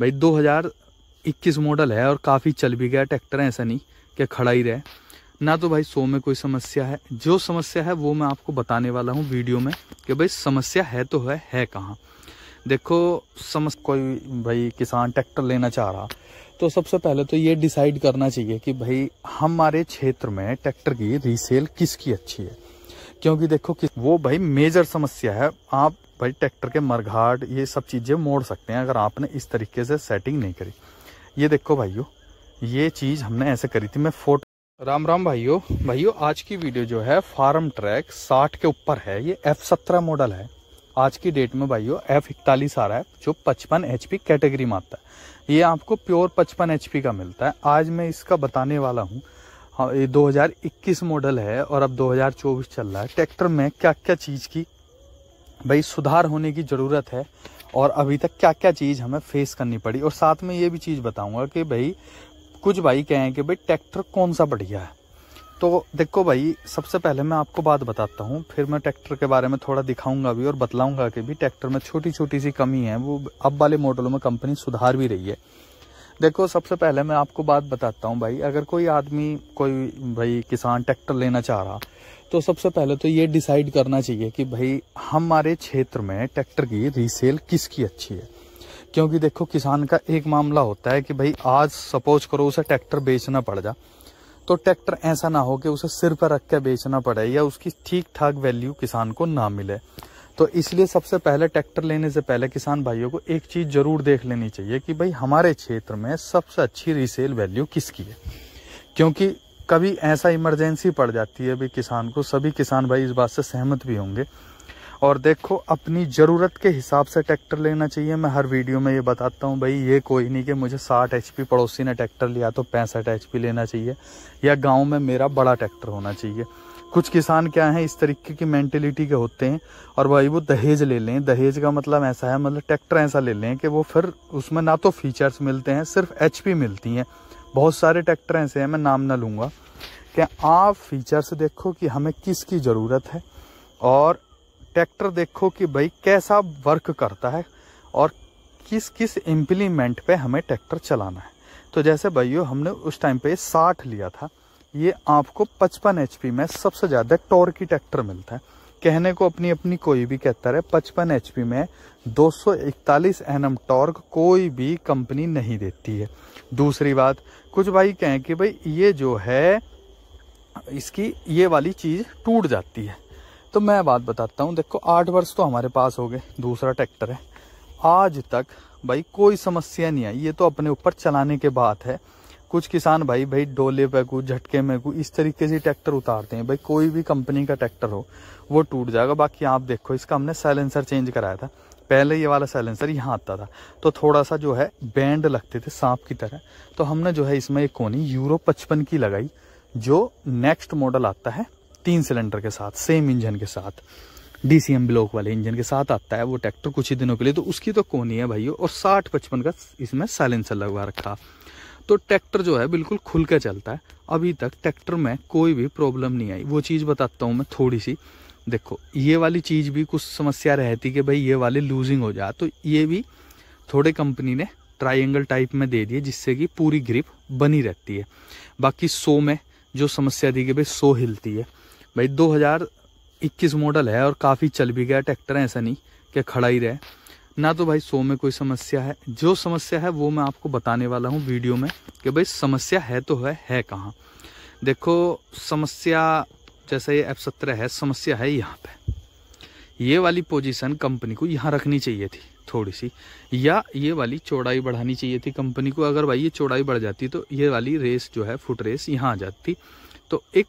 भाई 2021 मॉडल है और काफ़ी चल भी गया ट्रैक्टर है ऐसा नहीं कि खड़ा ही रहे ना तो भाई सो में कोई समस्या है जो समस्या है वो मैं आपको बताने वाला हूँ वीडियो में कि भाई समस्या है तो है है कहाँ देखो समस् कोई भाई किसान ट्रैक्टर लेना चाह रहा तो सबसे पहले तो ये डिसाइड करना चाहिए कि भाई हमारे क्षेत्र में ट्रैक्टर की रीसेल किसकी अच्छी है क्योंकि देखो कि वो भाई मेजर समस्या है आप भाई ट्रैक्टर के मरघाट ये सब चीज़ें मोड़ सकते हैं अगर आपने इस तरीके से सेटिंग नहीं करी ये देखो भाइयों ये चीज़ हमने ऐसे करी थी मैं फोटो राम राम भाइयों भाइयों आज की वीडियो जो है फार्म ट्रैक साठ के ऊपर है ये एफ सत्रह मॉडल है आज की डेट में भाइयों एफ इकतालीस आ रहा है जो पचपन एच पी कैटेगरी में आता है ये आपको प्योर पचपन एच पी का मिलता है आज मैं इसका बताने वाला हूँ हाँ ये 2021 मॉडल है और अब 2024 चल रहा है ट्रैक्टर में क्या क्या चीज़ की भाई सुधार होने की ज़रूरत है और अभी तक क्या क्या चीज़ हमें फेस करनी पड़ी और साथ में ये भी चीज़ बताऊंगा कि भाई कुछ भाई कहें कि भाई ट्रैक्टर कौन सा बढ़िया है तो देखो भाई सबसे पहले मैं आपको बात बताता हूँ फिर मैं ट्रैक्टर के बारे में थोड़ा दिखाऊंगा भी और बतलाऊंगा कि भी ट्रैक्टर में छोटी छोटी सी कमी है वो अब वाले मॉडलों में कंपनी सुधार भी रही है देखो सबसे पहले मैं आपको बात बताता हूँ भाई अगर कोई आदमी कोई भाई किसान ट्रैक्टर लेना चाह रहा तो सबसे पहले तो ये डिसाइड करना चाहिए कि भाई हमारे क्षेत्र में ट्रैक्टर की रीसेल किसकी अच्छी है क्योंकि देखो किसान का एक मामला होता है कि भाई आज सपोज करो उसे ट्रैक्टर बेचना पड़ जा तो ट्रैक्टर ऐसा ना हो कि उसे सिर पर रख के बेचना पड़े या उसकी ठीक ठाक वैल्यू किसान को ना मिले तो इसलिए सबसे पहले ट्रैक्टर लेने से पहले किसान भाइयों को एक चीज़ ज़रूर देख लेनी चाहिए कि भाई हमारे क्षेत्र में सबसे अच्छी रीसेल वैल्यू किसकी है क्योंकि कभी ऐसा इमरजेंसी पड़ जाती है भी किसान को सभी किसान भाई इस बात से सहमत भी होंगे और देखो अपनी ज़रूरत के हिसाब से ट्रैक्टर लेना चाहिए मैं हर वीडियो में ये बताता हूँ भाई ये कोई नहीं कि मुझे 60 एच पड़ोसी ने ट्रैक्टर लिया तो पैंसठ एच लेना चाहिए या गाँव में मेरा बड़ा ट्रैक्टर होना चाहिए कुछ किसान क्या हैं इस तरीके की मैंटिलिटी के होते हैं और भाई वो दहेज ले लें दहेज का मतलब ऐसा है मतलब ट्रैक्टर ऐसा ले लें कि वो फिर उसमें ना तो फीचर्स मिलते हैं सिर्फ एच मिलती हैं बहुत सारे ट्रैक्टर ऐसे हैं मैं नाम ना लूँगा कि आप फीचर्स देखो कि हमें किसकी ज़रूरत है और ट्रैक्टर देखो कि भाई कैसा वर्क करता है और किस किस इम्प्लीमेंट पे हमें ट्रैक्टर चलाना है तो जैसे भाइयों हमने उस टाइम पे साठ लिया था ये आपको पचपन एच में सबसे ज़्यादा टॉर की ट्रैक्टर मिलता है कहने को अपनी अपनी कोई भी कहता है पचपन एच में 241 सौ टॉर्क कोई भी कंपनी नहीं देती है दूसरी बात कुछ भाई कहें कि भाई ये जो है इसकी ये वाली चीज़ टूट जाती है तो मैं बात बताता हूँ देखो आठ वर्ष तो हमारे पास हो गए दूसरा ट्रैक्टर है आज तक भाई कोई समस्या नहीं आई ये तो अपने ऊपर चलाने के बाद है कुछ किसान भाई भाई डोले पे को झटके में को इस तरीके से ट्रैक्टर उतारते हैं भाई कोई भी कंपनी का ट्रैक्टर हो वो टूट जाएगा बाकी आप देखो इसका हमने साइलेंसर चेंज कराया था पहले ये वाला साइलेंसर यहाँ आता था तो थोड़ा सा जो है बैंड लगते थे सांप की तरह तो हमने जो है इसमें एक कोनी यूरो पचपन की लगाई जो नेक्स्ट मॉडल आता है तीन सिलेंडर के साथ सेम इंजन के साथ डीसीएम ब्लॉक वाले इंजन के साथ आता है वो ट्रैक्टर कुछ ही दिनों के लिए तो उसकी तो कोनी है भाई और साठ पचपन का इसमें साइलेंसर लगवा रखा तो ट्रैक्टर जो है बिल्कुल खुल के चलता है अभी तक ट्रैक्टर में कोई भी प्रॉब्लम नहीं आई वो चीज़ बताता हूँ मैं थोड़ी सी देखो ये वाली चीज़ भी कुछ समस्या रहती कि भाई ये वाले लूजिंग हो जाए तो ये भी थोड़े कंपनी ने ट्राइंगल टाइप में दे दिए जिससे कि पूरी ग्रिप बनी रहती है बाकी सो में जो समस्या दी गई भाई सो हिलती है भाई 2021 मॉडल है और काफ़ी चल भी गया ट्रैक्टर ऐसा नहीं कि खड़ा ही रहे ना तो भाई सो में कोई समस्या है जो समस्या है वो मैं आपको बताने वाला हूँ वीडियो में कि भाई समस्या है तो है है कहाँ देखो समस्या जैसे ये एफ सत्रह है समस्या है यहाँ पे ये वाली पोजीशन कंपनी को यहाँ रखनी चाहिए थी थोड़ी सी या ये वाली चौड़ाई बढ़ानी चाहिए थी कंपनी को अगर भाई ये चौड़ाई बढ़ जाती तो ये वाली रेस जो है फुट रेस यहाँ आ जाती तो एक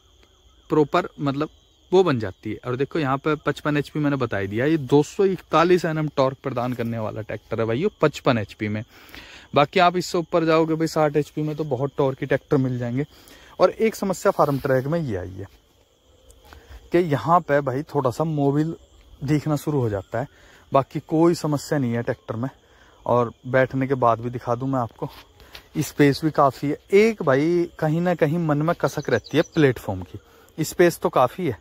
प्रॉपर मतलब वो बन जाती है और देखो यहाँ पर पचपन एच मैंने बता दिया ये दो सौ इकतालीस एन टॉर्क प्रदान करने वाला ट्रैक्टर है भाई ये पचपन एच में बाकी आप इससे ऊपर जाओगे भाई साठ एच में तो बहुत टॉर्क के ट्रैक्टर मिल जाएंगे और एक समस्या फार्म ट्रैक में ये आई है कि यहाँ पे भाई थोड़ा सा मोबिल दिखना शुरू हो जाता है बाकी कोई समस्या नहीं है ट्रैक्टर में और बैठने के बाद भी दिखा दूँ मैं आपको स्पेस भी काफ़ी है एक भाई कहीं ना कहीं मन में कसक रहती है प्लेटफॉर्म की स्पेस तो काफ़ी है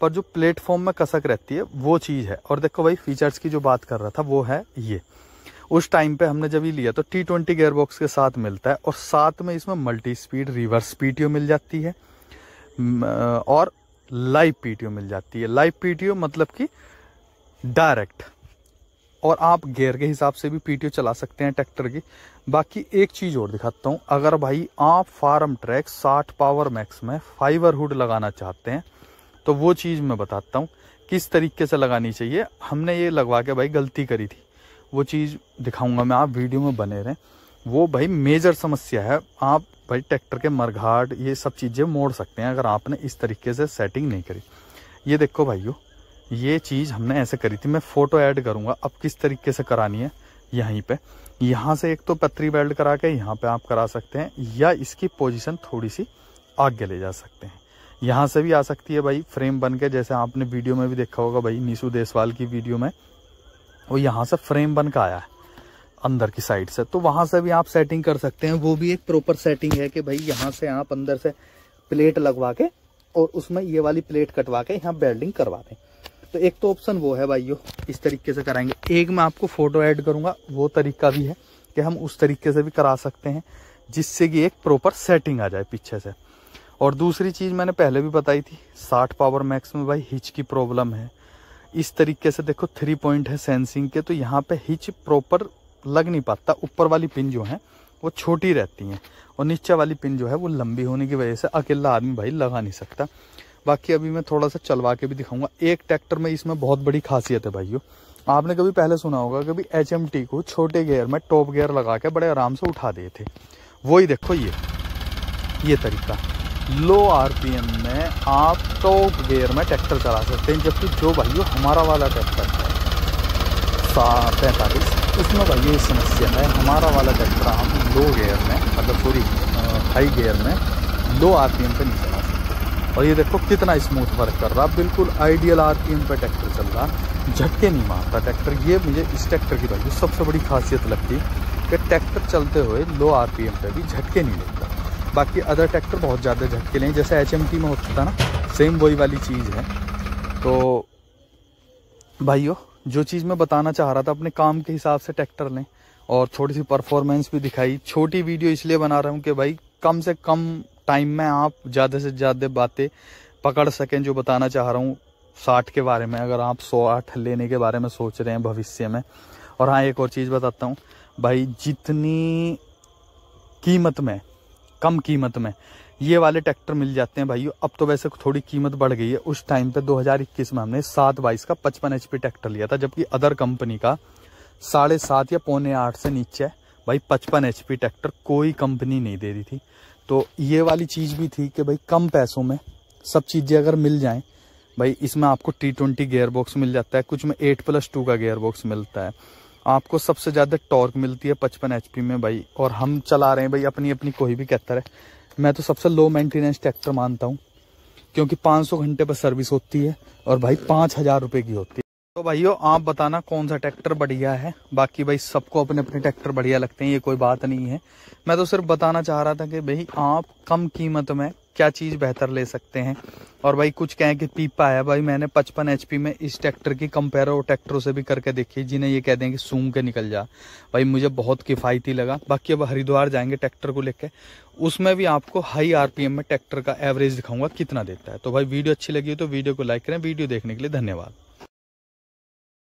पर जो प्लेटफॉर्म में कसक रहती है वो चीज़ है और देखो भाई फीचर्स की जो बात कर रहा था वो है ये उस टाइम पे हमने जब ये लिया तो टी ट्वेंटी गेयरबॉक्स के साथ मिलता है और साथ में इसमें मल्टी स्पीड रिवर्स पीटीओ मिल जाती है और लाइव पीटीओ मिल जाती है लाइव पीटीओ मतलब कि डायरेक्ट और आप गेयर के हिसाब से भी पीटीओ चला सकते हैं ट्रैक्टर की बाकी एक चीज़ और दिखाता हूँ अगर भाई आप फार्म ट्रैक 60 पावर मैक्स में फाइबर हुड लगाना चाहते हैं तो वो चीज़ मैं बताता हूँ किस तरीके से लगानी चाहिए हमने ये लगवा के भाई गलती करी थी वो चीज़ दिखाऊंगा मैं आप वीडियो में बने रहें वो भाई मेजर समस्या है आप भाई ट्रैक्टर के मरघाट ये सब चीज़ें मोड़ सकते हैं अगर आपने इस तरीके से सेटिंग नहीं करी ये देखो भाइयों ये चीज़ हमने ऐसे करी थी मैं फ़ोटो ऐड करूँगा अब किस तरीके से करानी है यहीं पे यहाँ से एक तो पत्री बेल्ट करा के यहाँ पे आप करा सकते हैं या इसकी पोजीशन थोड़ी सी आगे ले जा सकते हैं यहाँ से भी आ सकती है भाई फ्रेम बन के जैसे आपने वीडियो में भी देखा होगा भाई नीशू देसवाल की वीडियो में वो यहाँ से फ्रेम बन का आया है अंदर की साइड से तो वहाँ से भी आप सेटिंग कर सकते हैं वो भी एक प्रॉपर सेटिंग है कि भाई यहाँ से आप अंदर से प्लेट लगवा के और उसमें ये वाली प्लेट कटवा के यहाँ बेल्डिंग करवा दें तो एक तो ऑप्शन वो है भाई इस तरीके से कराएंगे एक मैं आपको फ़ोटो ऐड करूँगा वो तरीका भी है कि हम उस तरीके से भी करा सकते हैं जिससे कि एक प्रॉपर सेटिंग आ जाए पीछे से और दूसरी चीज़ मैंने पहले भी बताई थी 60 पावर मैक्स में भाई हिच की प्रॉब्लम है इस तरीके से देखो थ्री पॉइंट है सेंसिंग के तो यहाँ पे हिच प्रॉपर लग नहीं पाता ऊपर वाली पिन जो है वो छोटी रहती हैं और नीचे वाली पिन जो है वो लंबी होने की वजह से अकेला आदमी भाई लगा नहीं सकता बाकी अभी मैं थोड़ा सा चलवा के भी दिखाऊंगा एक ट्रैक्टर में इसमें बहुत बड़ी खासियत है भाइयों आपने कभी पहले सुना होगा कभी एच को छोटे गेयर में टॉप गेयर लगा के बड़े आराम से उठा दिए थे वही देखो ये ये तरीका लो आरपीएम में आप तो गेयर में ट्रैक्टर चला सकते हैं जबकि जो भाइयों हमारा वाला ट्रैक्टर है पैंतालीस उसमें भाइयों ये समस्या है हमारा वाला ट्रैक्टर हम लो गेयर में मतलब सॉरी हाई गेयर में लो एम पर नहीं चला सकते और ये देखो कितना स्मूथ वर्क कर रहा बिल्कुल आइडियल एम पर ट्रैक्टर चल रहा झटके नहीं मारता ट्रैक्टर ये मुझे इस ट्रैक्टर की भाई सबसे बड़ी खासियत लगती कि ट्रैक्टर चलते हुए लो एम पर भी झटके नहीं लेते बाकी अदर ट्रैक्टर बहुत ज़्यादा झटके लें जैसे एच में होता था ना सेम वही वाली चीज़ है तो भाइयों जो चीज़ मैं बताना चाह रहा था अपने काम के हिसाब से ट्रैक्टर लें और थोड़ी सी परफॉर्मेंस भी दिखाई छोटी वीडियो इसलिए बना रहा हूँ कि भाई कम से कम टाइम में आप ज़्यादा से ज़्यादा बातें पकड़ सकें जो बताना चाह रहा हूँ साठ के बारे में अगर आप सौ आठ लेने के बारे में सोच रहे हैं भविष्य में और हाँ एक और चीज़ बताता हूँ भाई जितनी कीमत में कम कीमत में ये वाले ट्रैक्टर मिल जाते हैं भाइयों अब तो वैसे थोड़ी कीमत बढ़ गई है उस टाइम पे 2021 में हमने सात बाईस का पचपन एच ट्रैक्टर लिया था जबकि अदर कंपनी का साढ़े सात या पौने आठ से नीचे भाई पचपन एच ट्रैक्टर कोई कंपनी नहीं दे रही थी तो ये वाली चीज़ भी थी कि भाई कम पैसों में सब चीज़ें अगर मिल जाएँ भाई इसमें आपको टी ट्वेंटी गेयर बॉक्स मिल जाता है कुछ में एट प्लस टू का गेयर बॉक्स मिलता है आपको सबसे ज़्यादा टॉर्क मिलती है पचपन एच में भाई और हम चला रहे हैं भाई अपनी अपनी कोई भी कहतर है मैं तो सबसे लो मेंटेनेंस ट्रैक्टर मानता हूँ क्योंकि 500 घंटे पर सर्विस होती है और भाई पाँच हज़ार रुपये की होती है तो भाइयों आप बताना कौन सा ट्रैक्टर बढ़िया है बाकी भाई सबको अपने अपने ट्रैक्टर बढ़िया लगते हैं ये कोई बात नहीं है मैं तो सिर्फ बताना चाह रहा था कि भाई आप कम कीमत में क्या चीज़ बेहतर ले सकते हैं और भाई कुछ कहें कि पीपा है भाई मैंने पचपन एच में इस ट्रैक्टर की कंपेयर और ट्रैक्टरों से भी करके देखी जिन्हें ये कह दें कि सूंघ के निकल जा भाई मुझे बहुत किफ़ायती लगा बाकी अब हरिद्वार जाएंगे ट्रैक्टर को लेकर उसमें भी आपको हाई आरपीएम में ट्रैक्टर का एवरेज दिखाऊंगा कितना देता है तो भाई वीडियो अच्छी लगी हो तो वीडियो को लाइक करें वीडियो देखने के लिए धन्यवाद